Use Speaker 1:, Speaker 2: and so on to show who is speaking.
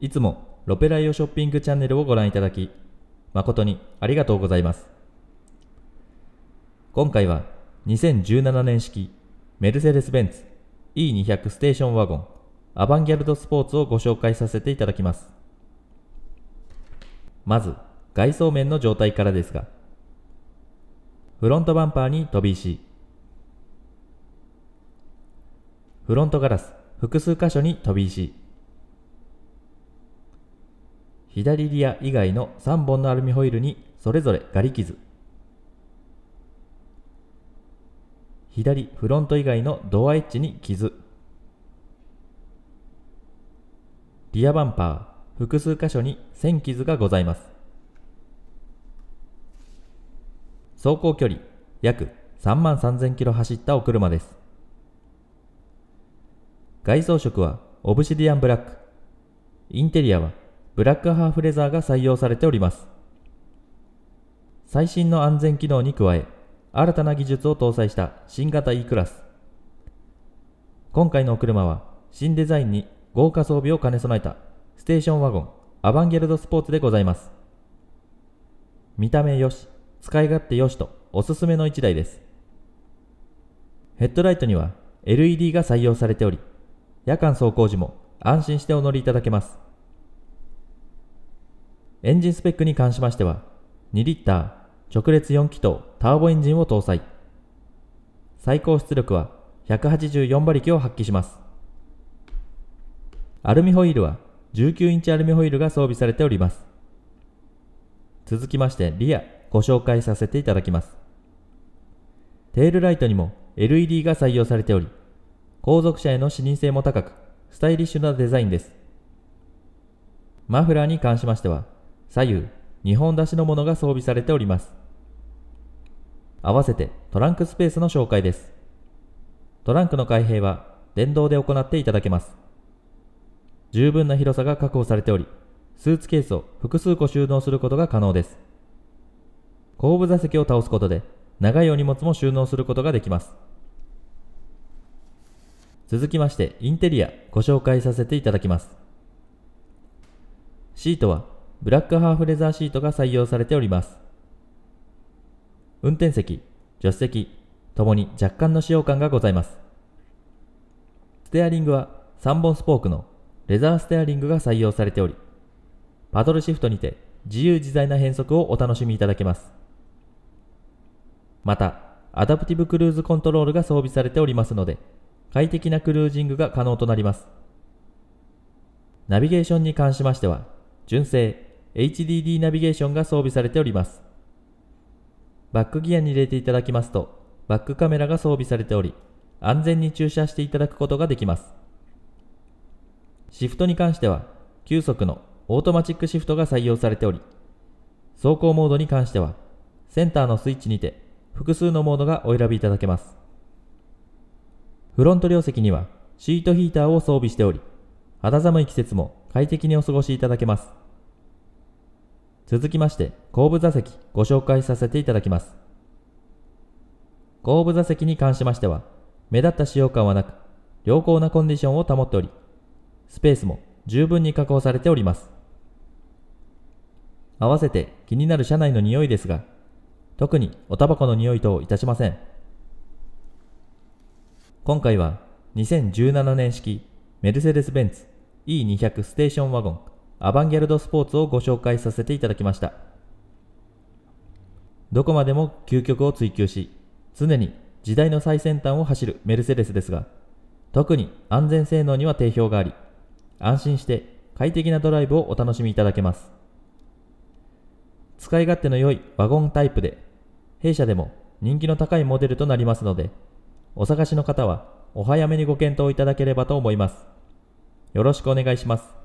Speaker 1: いつもロペライオショッピングチャンネルをご覧いただき、誠にありがとうございます。今回は2017年式メルセデス・ベンツ E200 ステーションワゴンアバンギャルドスポーツをご紹介させていただきます。まず、外装面の状態からですが、フロントバンパーに飛び石、フロントガラス複数箇所に飛び石、左リア以外の3本のアルミホイルにそれぞれガリ傷左フロント以外のドアエッジに傷リアバンパー複数箇所に線傷がございます走行距離約3万3000キロ走ったお車です外装色はオブシディアンブラックインテリアはブラックハーフレザーが採用されております。最新の安全機能に加え、新たな技術を搭載した新型 E クラス。今回のお車は、新デザインに豪華装備を兼ね備えたステーションワゴンアバンギャルドスポーツでございます。見た目よし、使い勝手よしとおすすめの1台です。ヘッドライトには LED が採用されており、夜間走行時も安心してお乗りいただけます。エンジンスペックに関しましては、2リッター直列4気筒ターボエンジンを搭載。最高出力は184馬力を発揮します。アルミホイールは19インチアルミホイールが装備されております。続きましてリアご紹介させていただきます。テールライトにも LED が採用されており、後続車への視認性も高く、スタイリッシュなデザインです。マフラーに関しましては、左右2本出しのものが装備されております合わせてトランクスペースの紹介ですトランクの開閉は電動で行っていただけます十分な広さが確保されておりスーツケースを複数個収納することが可能です後部座席を倒すことで長いお荷物も収納することができます続きましてインテリアご紹介させていただきますシートはブラックハーフレザーシートが採用されております。運転席、助手席、ともに若干の使用感がございます。ステアリングは3本スポークのレザーステアリングが採用されており、パドルシフトにて自由自在な変速をお楽しみいただけます。また、アダプティブクルーズコントロールが装備されておりますので、快適なクルージングが可能となります。ナビゲーションに関しましては、純正、HDD ナビゲーションが装備されております。バックギアに入れていただきますと、バックカメラが装備されており、安全に駐車していただくことができます。シフトに関しては、9速のオートマチックシフトが採用されており、走行モードに関しては、センターのスイッチにて複数のモードがお選びいただけます。フロント両席にはシートヒーターを装備しており、肌寒い季節も快適にお過ごしいただけます。続きまして後部座席ご紹介させていただきます後部座席に関しましては目立った使用感はなく良好なコンディションを保っておりスペースも十分に確保されております合わせて気になる車内の匂いですが特におタバコの匂いといたしません今回は2017年式メルセデス・ベンツ E200 ステーションワゴンアバンギャルドスポーツをご紹介させていただきました。どこまでも究極を追求し、常に時代の最先端を走るメルセデスですが、特に安全性能には定評があり、安心して快適なドライブをお楽しみいただけます。使い勝手の良いワゴンタイプで、弊社でも人気の高いモデルとなりますので、お探しの方はお早めにご検討いただければと思います。よろしくお願いします。